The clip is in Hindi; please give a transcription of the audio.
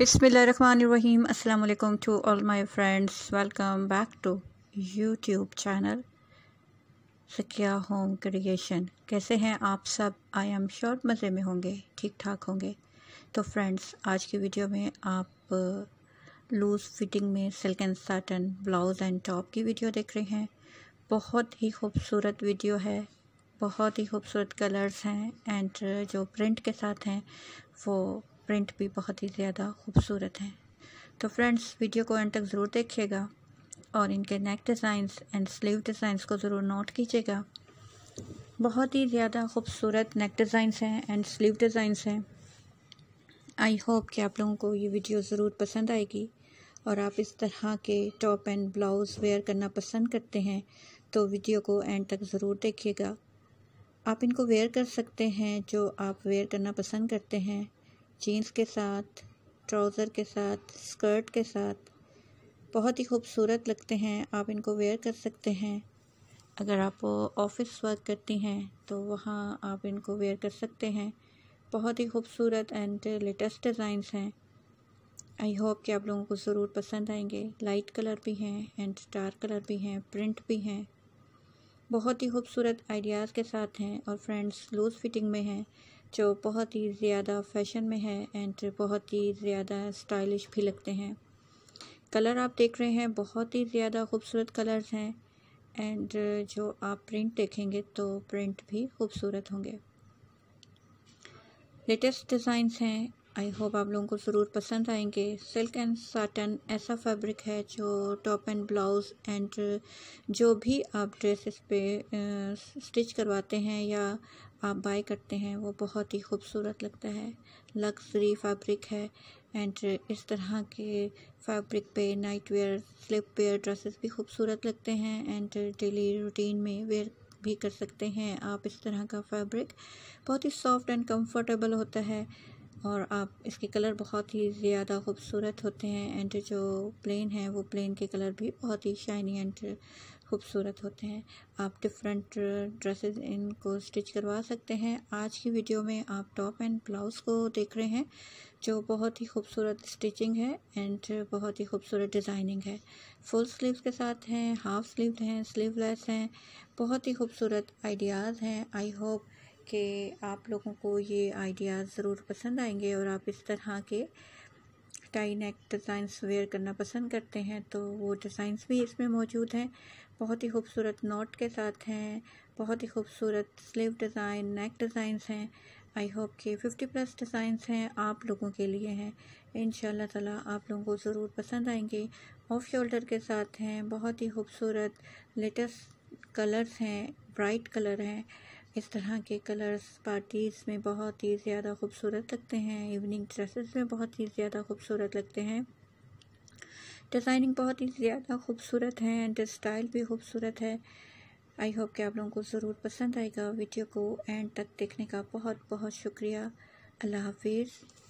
Bismillahirrahmanirrahim. Assalamu alaikum to all my friends welcome back to YouTube channel Sakiya home creation कैसे हैं आप सब आई एम श्योर मज़े में होंगे ठीक ठाक होंगे तो फ्रेंड्स आज की वीडियो में आप लूज़ फिटिंग में silk and satin blouse and top की वीडियो देख रहे हैं बहुत ही खूबसूरत वीडियो है बहुत ही खूबसूरत कलर्स हैं एंड जो प्रिंट के साथ हैं वो प्रिंट भी बहुत ही ज़्यादा खूबसूरत हैं तो फ्रेंड्स वीडियो को एंड तक ज़रूर देखिएगा और इनके neck designs and sleeve designs को ज़रूर नोट कीजिएगा बहुत ही ज़्यादा खूबसूरत नेक डिज़ाइंस हैं एंड स्लीव डिज़ाइंस हैं आई होप कि आप लोगों को ये वीडियो ज़रूर पसंद आएगी और आप इस तरह के टॉप एंड ब्लाउज़ वेयर करना पसंद करते हैं तो वीडियो को एंड तक ज़रूर देखिएगा आप इनको वेयर कर सकते हैं जो आप वेयर करना पसंद करते हैं जीन्स के साथ ट्राउज़र के साथ स्कर्ट के साथ बहुत ही खूबसूरत लगते हैं आप इनको वेयर कर सकते हैं अगर आप ऑफिस वर्क करती हैं तो वहाँ आप इनको वेयर कर सकते हैं बहुत ही खूबसूरत एंड लेटेस्ट डिज़ाइंस हैं आई होप कि आप लोगों को ज़रूर पसंद आएंगे लाइट कलर भी हैं एंड डार्क कलर भी हैं प्रिंट भी हैं बहुत ही खूबसूरत आइडियाज़ के साथ हैं और फ्रेंड्स लूज़ फिटिंग में हैं जो बहुत ही ज़्यादा फैशन में है एंड बहुत ही ज़्यादा स्टाइलिश भी लगते हैं कलर आप देख रहे हैं बहुत ही ज़्यादा खूबसूरत कलर्स हैं एंड जो आप प्रिंट देखेंगे तो प्रिंट भी खूबसूरत होंगे लेटेस्ट डिज़ाइंस हैं आई होप आप लोगों को ज़रूर पसंद आएंगे सिल्क एंड साटन ऐसा फैब्रिक है जो टॉप एंड ब्लाउज़ एंड जो भी आप ड्रेसेस पे स्टिच करवाते हैं या आप बाय करते हैं वो बहुत ही खूबसूरत लगता है लग्जरी फैब्रिक है एंड इस तरह के फैब्रिक पे night wear slip wear dresses भी खूबसूरत लगते हैं एंड डेली रूटीन में वेयर भी कर सकते हैं आप इस तरह का फैब्रिक बहुत ही सॉफ्ट एंड कंफर्टेबल होता है और आप इसके कलर बहुत ही ज़्यादा खूबसूरत होते हैं एंड जो प्लेन है वो प्लेन के कलर भी बहुत ही शाइनी एंड खूबसूरत होते हैं आप डिफरेंट ड्रेसेस इनको स्टिच करवा सकते हैं आज की वीडियो में आप टॉप एंड ब्लाउज़ को देख रहे हैं जो बहुत ही खूबसूरत स्टिचिंग है एंड बहुत ही खूबसूरत डिज़ाइनिंग है फुल स्लीव्स के साथ हैं हाफ स्लीव हैं स्लीवलेस हैं बहुत ही खूबसूरत आइडियाज़ हैं आई होप कि आप लोगों को ये आइडियाज़ ज़रूर पसंद आएंगे और आप इस तरह के टाई नेक डिज़ाइंस वेयर करना पसंद करते हैं तो वो डिज़ाइंस भी इसमें मौजूद हैं बहुत ही खूबसूरत नोट के साथ हैं बहुत ही खूबसूरत स्लीव डिज़ाइन नेक डिज़ाइंस हैं आई होप के 50 प्लस डिज़ाइंस हैं आप लोगों के लिए हैं इन ताला आप लोगों को ज़रूर पसंद आएंगे ऑफ शोल्डर के साथ हैं बहुत ही खूबसूरत लेटेस्ट कलर्स हैं ब्राइट कलर हैं इस तरह के कलर्स पार्टीज़ में बहुत ही ज़्यादा खूबसूरत लगते हैं इवनिंग ड्रेसेस में बहुत ही ज़्यादा खूबसूरत लगते हैं डिज़ाइनिंग बहुत ही ज़्यादा खूबसूरत है एंड स्टाइल भी खूबसूरत है आई होप कि आप लोगों को ज़रूर पसंद आएगा वीडियो को एंड तक देखने का बहुत बहुत शुक्रिया अल्लाह हाफिज़